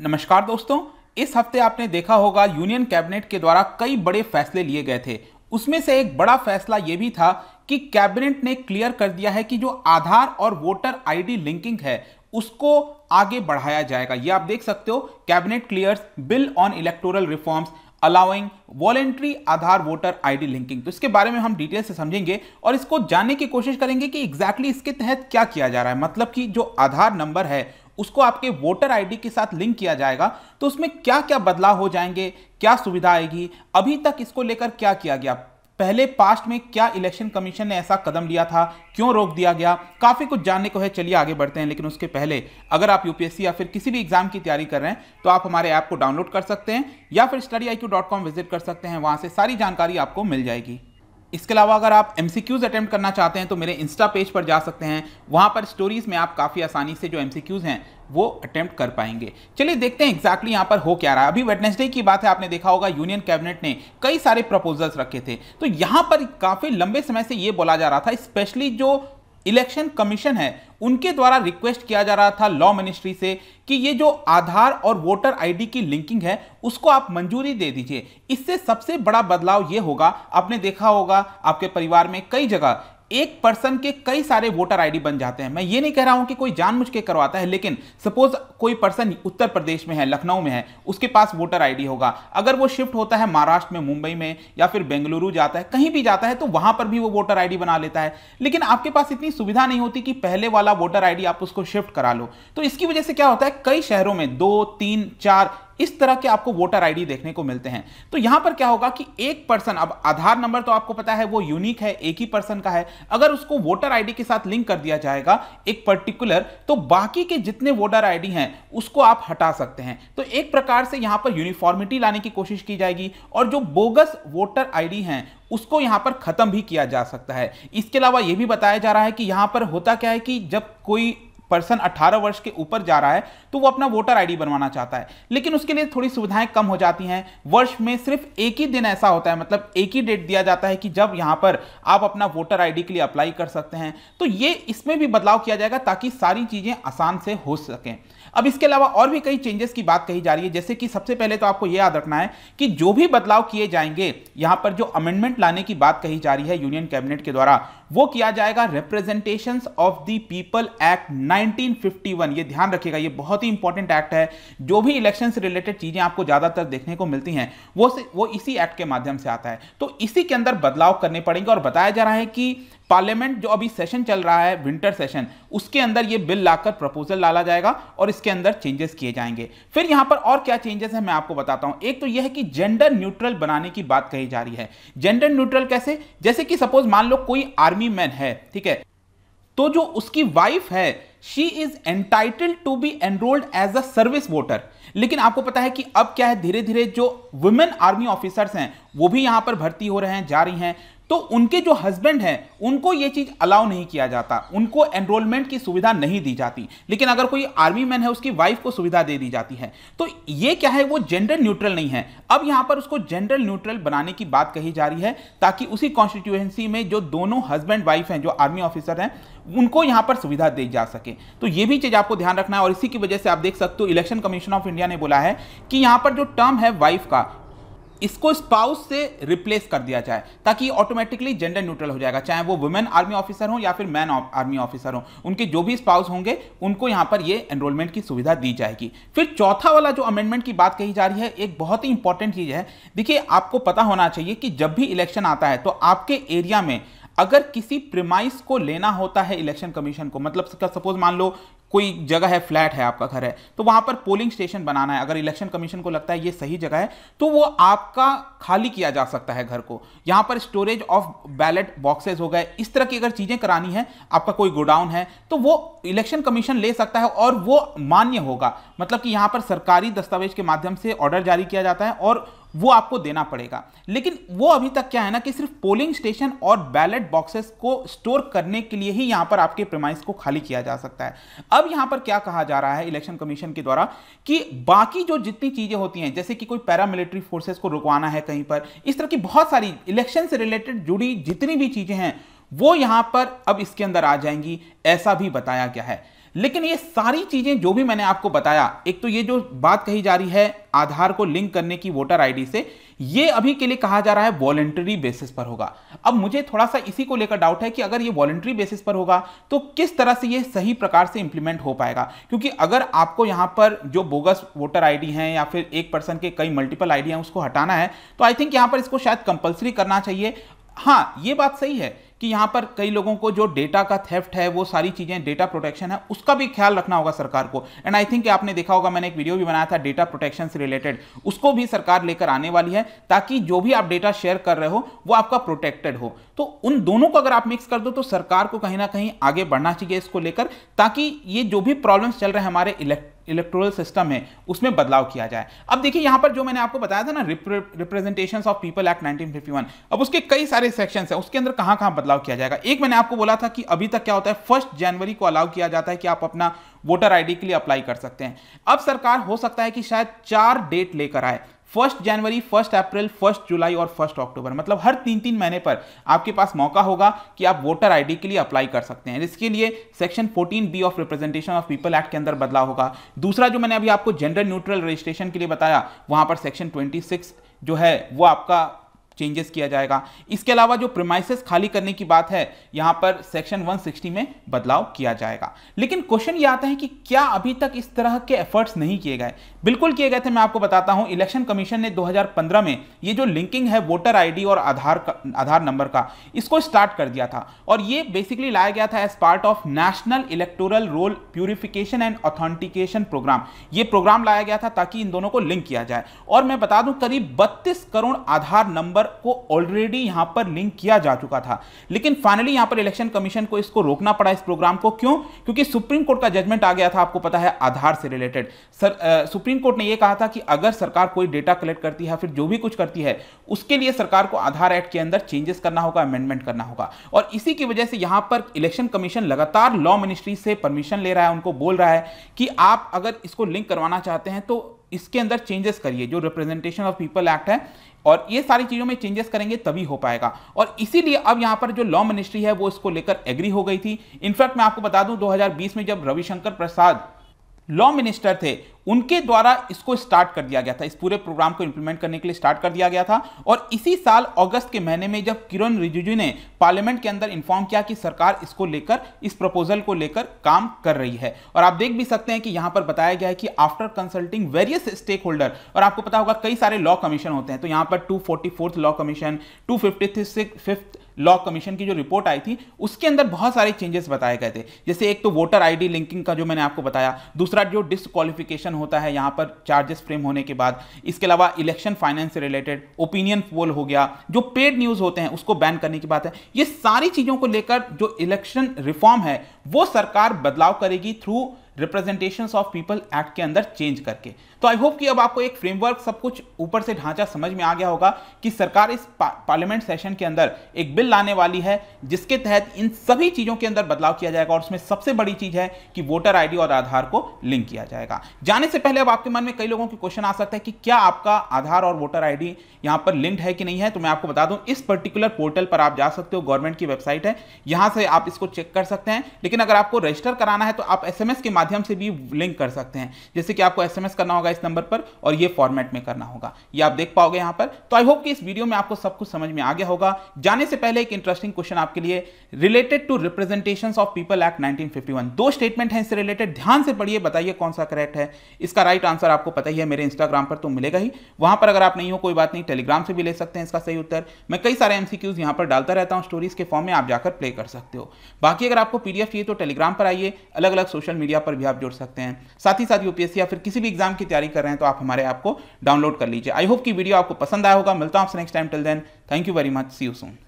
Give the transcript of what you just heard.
नमस्कार दोस्तों इस हफ्ते आपने देखा होगा यूनियन कैबिनेट के द्वारा कई बड़े फैसले लिए गए थे उसमें से एक बड़ा फैसला यह भी था कि कैबिनेट ने क्लियर कर दिया है कि जो आधार और वोटर आईडी लिंकिंग है उसको आगे बढ़ाया जाएगा ये आप देख सकते हो cabinet clears bill on electoral reforms allowing voluntary Aadhaar voter ID linking तो इसके बारे में हम डिटेल से समझेंगे और इसको जानने की कोशिश करेंगे कि एग्जैक्टली exactly इसके तहत क्या किया जा रहा है मतलब कि जो आधार नंबर है उसको आपके वोटर आईडी के साथ लिंक किया जाएगा तो उसमें क्या क्या बदलाव हो जाएंगे क्या सुविधा आएगी अभी तक इसको लेकर क्या किया गया पहले पास्ट में क्या इलेक्शन कमीशन ने ऐसा कदम लिया था क्यों रोक दिया गया काफ़ी कुछ जानने को है चलिए आगे बढ़ते हैं लेकिन उसके पहले अगर आप यूपीएससी या फिर किसी भी एग्जाम की तैयारी कर रहे हैं तो आप हमारे ऐप को डाउनलोड कर सकते हैं या फिर स्टडी आई विजिट कर सकते हैं वहां से सारी जानकारी आपको मिल जाएगी इसके अलावा अगर आप एम सी क्यूज़ अटैम्प्ट करना चाहते हैं तो मेरे इंस्टा पेज पर जा सकते हैं वहाँ पर स्टोरीज़ में आप काफ़ी आसानी से जो एम सी क्यूज़ हैं वो अटैम्प्ट कर पाएंगे चलिए देखते हैं एक्जैक्टली exactly यहाँ पर हो क्या रहा है अभी वेडनेसडे की बात है आपने देखा होगा यूनियन कैबिनेट ने कई सारे प्रपोजल्स रखे थे तो यहाँ पर काफ़ी लंबे समय से ये बोला जा रहा था स्पेशली जो इलेक्शन कमीशन है उनके द्वारा रिक्वेस्ट किया जा रहा था लॉ मिनिस्ट्री से कि ये जो आधार और वोटर आईडी की लिंकिंग है उसको आप मंजूरी दे दीजिए इससे सबसे बड़ा बदलाव ये होगा आपने देखा होगा आपके परिवार में कई जगह एक पर्सन के कई सारे वोटर आईडी बन जाते हैं मैं ये नहीं कह रहा हूं कि कोई जानबूझ के करवाता है लेकिन सपोज कोई पर्सन उत्तर प्रदेश में है लखनऊ में है उसके पास वोटर आईडी होगा अगर वो शिफ्ट होता है महाराष्ट्र में मुंबई में या फिर बेंगलुरु जाता है कहीं भी जाता है तो वहां पर भी वो वोटर आईडी बना लेता है लेकिन आपके पास इतनी सुविधा नहीं होती कि पहले वाला वोटर आईडी आप उसको शिफ्ट करा लो तो इसकी वजह से क्या होता है कई शहरों में दो तीन चार इस तरह के आपको वोटर आईडी देखने को मिलते हैं तो यहां पर क्या होगा कि एक पर्सन अब आधार नंबर तो आपको पता है वो यूनिक है एक ही पर्सन का है अगर उसको वोटर आईडी के साथ लिंक कर दिया जाएगा एक पर्टिकुलर तो बाकी के जितने वोटर आईडी हैं उसको आप हटा सकते हैं तो एक प्रकार से यहां पर यूनिफॉर्मिटी लाने की कोशिश की जाएगी और जो बोगस वोटर आई हैं उसको यहां पर खत्म भी किया जा सकता है इसके अलावा यह भी बताया जा रहा है कि यहां पर होता क्या है कि जब कोई पर्सन 18 वर्ष के ऊपर जा रहा है तो वो अपना वोटर आईडी बनवाना चाहता है लेकिन उसके लिए थोड़ी सुविधाएं कम हो जाती हैं वर्ष में सिर्फ एक ही दिन ऐसा होता है मतलब एक ही डेट दिया जाता है कि जब यहां पर आप अपना वोटर आईडी के लिए अप्लाई कर सकते हैं तो ये इसमें भी बदलाव किया जाएगा ताकि सारी चीजें आसान से हो सकें अब इसके अलावा और भी कई चेंजेस की बात कही जा रही है जैसे कि सबसे पहले तो आपको यह याद रखना है कि जो भी बदलाव किए जाएंगे यहां पर जो अमेंडमेंट लाने की बात कही जा रही है यूनियन कैबिनेट के द्वारा वो किया जाएगा representations of the people act 1951 ये ध्यान रखिएगा ये बहुत ही इंपॉर्टेंट एक्ट है जो भी इलेक्शन से रिलेटेड चीजें आपको ज्यादातर देखने को मिलती हैं वो से, वो इसी एक्ट के माध्यम से आता है तो इसी के अंदर बदलाव करने पड़ेंगे और बताया जा रहा है कि पार्लियामेंट जो अभी सेशन चल रहा है विंटर सेशन उसके अंदर ये बिल लाकर प्रपोजल डाला जाएगा और इसके अंदर चेंजेस किए जाएंगे फिर यहां पर और क्या चेंजेस है मैं आपको बताता हूं एक तो यह है कि जेंडर न्यूट्रल बनाने की बात कही जा रही है जेंडर न्यूट्रल कैसे जैसे कि सपोज मान लो कोई आर्मी आर्मी मैन है ठीक है तो जो उसकी वाइफ है she is entitled to be enrolled as a service voter लेकिन आपको पता है कि अब क्या है धीरे धीरे जो वुमेन आर्मी ऑफिसर्स हैं वो भी यहां पर भर्ती हो रहे हैं जा रही हैं तो उनके जो हस्बैंड हैं उनको ये चीज़ अलाउ नहीं किया जाता उनको एनरोलमेंट की सुविधा नहीं दी जाती लेकिन अगर कोई आर्मी मैन है उसकी वाइफ को सुविधा दे दी जाती है तो ये क्या है वो जेंडर न्यूट्रल नहीं है अब यहां पर उसको जेंडर न्यूट्रल बनाने की बात कही जा रही है ताकि उसी कॉन्स्टिट्यूएंसी में जो दोनों हस्बैंड वाइफ हैं जो आर्मी ऑफिसर हैं उनको यहां पर सुविधा दी जा सके सके तो ये भी चीज़ आपको ध्यान रखना है और इसी की वजह से आप देख सकते हो इलेक्शन कमीशन ऑफ इंडिया ने बोला है कि यहां पर जो टर्म है वाइफ का इसको स्पाउस से रिप्लेस कर दिया जाए ताकि ऑटोमेटिकली जेंडर न्यूट्रल हो जाएगा चाहे वो वुमेन आर्मी ऑफिसर हो या फिर मैन आर्मी ऑफिसर हो उनके जो भी स्पाउस होंगे उनको यहां पर ये एनरोलमेंट की सुविधा दी जाएगी फिर चौथा वाला जो अमेंडमेंट की बात कही जा रही है एक बहुत ही इंपॉर्टेंट चीज़ है देखिए आपको पता होना चाहिए कि जब भी इलेक्शन आता है तो आपके एरिया में अगर किसी प्रिमाइस को लेना होता है इलेक्शन कमीशन को मतलब सपोज मान लो कोई जगह है फ्लैट है आपका घर है तो वहां पर पोलिंग स्टेशन बनाना है अगर इलेक्शन कमीशन को लगता है ये सही जगह है तो वो आपका खाली किया जा सकता है घर को यहां पर स्टोरेज ऑफ बैलेट बॉक्सेस हो गए इस तरह की अगर चीजें करानी है आपका कोई गोडाउन है तो वो इलेक्शन कमीशन ले सकता है और वो मान्य होगा मतलब कि यहां पर सरकारी दस्तावेज के माध्यम से ऑर्डर जारी किया जाता है और वो आपको देना पड़ेगा लेकिन वो अभी तक क्या है ना कि सिर्फ पोलिंग स्टेशन और बैलेट बॉक्सेस को स्टोर करने के लिए ही यहाँ पर आपके प्रमाइस को खाली किया जा सकता है अब यहाँ पर क्या कहा जा रहा है इलेक्शन कमीशन के द्वारा कि बाकी जो जितनी चीज़ें होती हैं जैसे कि कोई पैरामिलिट्री फोर्सेस को रुकवाना है कहीं पर इस तरह की बहुत सारी इलेक्शन से रिलेटेड जुड़ी जितनी भी चीज़ें हैं वो यहाँ पर अब इसके अंदर आ जाएंगी ऐसा भी बताया गया है लेकिन ये सारी चीज़ें जो भी मैंने आपको बताया एक तो ये जो बात कही जा रही है आधार को लिंक करने की वोटर आईडी से ये अभी के लिए कहा जा रहा है वॉलेंट्री बेसिस पर होगा अब मुझे थोड़ा सा इसी को लेकर डाउट है कि अगर ये वॉलेंट्री बेसिस पर होगा तो किस तरह से ये सही प्रकार से इंप्लीमेंट हो पाएगा क्योंकि अगर आपको यहां पर जो बोगस वोटर आईडी है या फिर एक पर्सन के कई मल्टीपल आईडी हैं उसको हटाना है तो आई थिंक यहां पर इसको शायद कंपल्सरी करना चाहिए हाँ ये बात सही है कि यहाँ पर कई लोगों को जो डेटा का थेफ्ट है वो सारी चीज़ें डेटा प्रोटेक्शन है उसका भी ख्याल रखना होगा सरकार को एंड आई थिंक आपने देखा होगा मैंने एक वीडियो भी बनाया था डेटा प्रोटेक्शन से रिलेटेड उसको भी सरकार लेकर आने वाली है ताकि जो भी आप डेटा शेयर कर रहे हो वो आपका प्रोटेक्टेड हो तो उन दोनों को अगर आप मिक्स कर दो तो सरकार को कहीं ना कहीं आगे बढ़ना चाहिए इसको लेकर ताकि ये जो भी प्रॉब्लम्स चल रहे हैं हमारे इलेक्ट इलेक्ट्रोल सिस्टम है उसमें बदलाव किया जाए अब देखिए यहाँ पर जो मैंने आपको बताया था ना रिप्रेजेंटेशन ऑफ पीपल एक्ट 1951 अब उसके कई सारे सेक्शन है उसके अंदर कहाँ कहाँ बदलाव किया जाएगा एक मैंने आपको बोला था कि अभी तक क्या होता है फर्स्ट जनवरी को अलाउ किया जाता है कि आप अपना वोटर आईडी के लिए अप्लाई कर सकते हैं अब सरकार हो सकता है कि शायद चार डेट लेकर आए फर्स्ट जनवरी फर्स्ट अप्रैल फर्स्ट जुलाई और फर्स्ट अक्टूबर मतलब हर तीन तीन महीने पर आपके पास मौका होगा कि आप वोटर आईडी के लिए अप्लाई कर सकते हैं इसके लिए section 14 B of representation of people act के अंदर बदलाव होगा दूसरा जो मैंने अभी आपको जेंडर न्यूट्रल रजिस्ट्रेशन के लिए बताया वहां पर सेक्शन ट्वेंटी जो है वो आपका चेंजेस किया जाएगा इसके अलावा जो प्रोमाइसिस खाली करने की बात है यहाँ पर सेक्शन 160 में बदलाव किया जाएगा लेकिन क्वेश्चन ये आता है कि क्या अभी तक इस तरह के एफर्ट्स नहीं किए गए बिल्कुल किए गए थे मैं आपको बताता हूँ इलेक्शन कमीशन ने 2015 में ये जो लिंकिंग है वोटर आई और आधार आधार नंबर का इसको स्टार्ट कर दिया था और ये बेसिकली लाया गया था as part of national electoral roll purification and authentication program ये प्रोग्राम लाया गया था ताकि इन दोनों को लिंक किया जाए और मैं बता दूं करीब बत्तीस करोड़ आधार नंबर को ऑलरेडी यहां पर लिंक किया जा चुका था लेकिन फाइनली यहां पर इलेक्शन कमीशन को इसको रोकना पड़ा इस प्रोग्राम को क्यों क्योंकि सुप्रीम कोर्ट का जजमेंट आ गया था आपको पता है आधार से रिलेटेड सर सुप्रीम कोर्ट ने यह कहा था कि अगर सरकार कोई डेटा कलेक्ट करती है फिर जो भी कुछ करती है उसके लिए सरकार को आधार एक्ट के अंदर चेंजेस करना होगा अमेंडमेंट करना होगा और इसी की वजह से यहां पर इलेक्शन कमीशन लगातार लॉ मिनिस्ट्री से परमिशन ले रहा है उनको बोल रहा है कि आप अगर इसको लिंक करवाना चाहते हैं तो इसके अंदर चेंजेस करिए जो रिप्रेजेंटेशन ऑफ पीपल एक्ट है और ये सारी चीज़ों में चेंजेस करेंगे तभी हो पाएगा और इसीलिए अब यहां पर जो लॉ मिनिस्ट्री है वो इसको लेकर एग्री हो गई थी इनफैक्ट मैं आपको बता दूं 2020 में जब रविशंकर प्रसाद लॉ मिनिस्टर थे उनके द्वारा इसको स्टार्ट कर दिया गया था इस पूरे प्रोग्राम को इंप्लीमेंट करने के लिए स्टार्ट कर दिया गया था और इसी साल अगस्त के महीने में जब किरण रिजिजू ने पार्लियामेंट के अंदर इन्फॉर्म किया कि सरकार इसको लेकर इस प्रपोजल को लेकर काम कर रही है और आप देख भी सकते हैं कि यहां पर बताया गया है कि after consulting various stakeholder और आपको पता होगा कई सारे लॉ कमीशन होते हैं तो यहां पर two law commission two fifty law commission की जो रिपोर्ट आई थी उसके अंदर बहुत सारे चेंजेस बताए गए थे जैसे एक तो वोटर आईडी लिंकिंग का जो मैंने आपको बताया दूसरा जो डिसक्वालिफिकेशन होता है यहाँ पर चार्जेस फ्रेम होने के बाद इसके अलावा इलेक्शन फाइनेंस से रिलेटेड ओपिनियन पोल हो गया जो पेड न्यूज होते हैं उसको बैन करने की बात है ये सारी चीजों को लेकर जो इलेक्शन रिफॉर्म है वो सरकार बदलाव करेगी through representation of people act के अंदर चेंज करके तो आई होप कि अब आपको एक फ्रेमवर्क सब कुछ ऊपर से ढांचा समझ में आ गया होगा कि सरकार इस पार्लियामेंट सेशन के अंदर एक बिल लाने वाली है जिसके तहत इन सभी चीज़ों के अंदर बदलाव किया जाएगा और उसमें सबसे बड़ी चीज़ है कि वोटर आईडी और आधार को लिंक किया जाएगा जाने से पहले अब आपके मन में कई लोगों के क्वेश्चन आ सकता है कि क्या आपका आधार और वोटर आईडी यहां पर लिंक्ड है कि नहीं है तो मैं आपको बता दूं इस पर्टिकुलर पोर्टल पर आप जा सकते हो गवर्नमेंट की वेबसाइट है यहां से आप इसको चेक कर सकते हैं लेकिन अगर आपको रजिस्टर कराना है तो आप एस के माध्यम से भी लिंक कर सकते हैं जैसे कि आपको एसएमएस करना होगा होगा इस नंबर पर और ये फॉर्मेट में करना होगा ये आप देख पाओगे यहां पर तो आई होप कि इस वीडियो में आपको सब कुछ समझ में आ गया होगा जाने से पहले एक इंटरेस्टिंग क्वेश्चन आपके लिए related to representation of people act nineteen दो स्टेटमेंट है इससे रिलेटेड ध्यान से पढ़िए बताइए कौन सा करेक्ट है इसका राइट right आंसर आपको पता ही है मेरे इंस्टाग्राम पर तो मिलेगा ही वहां पर अगर आप नहीं हो कोई बात नहीं टेलीग्राम से भी ले सकते हैं इसका सही उत्तर मैं कई सारे एमसीक्यूज यहां पर डालता रहता हूं स्टोरीज के फॉर्म में आप जाकर प्ले कर सकते हो बाकी अगर आपको पीडीएफ चाहिए तो टेलीग्राम पर आइए अलग अलग सोशल मीडिया पर भी आप जुड़ सकते हैं साथ ही साथ यूपीएससी या फिर किसी भी एग्जाम की तैयारी तैयारी कर रहे हैं तो आप हमारे ऐप को डाउनलोड कर लीजिए आई होप कि वीडियो आपको पसंद आया होगा मिलता हूँ आपसे next time till then thank you very much see you soon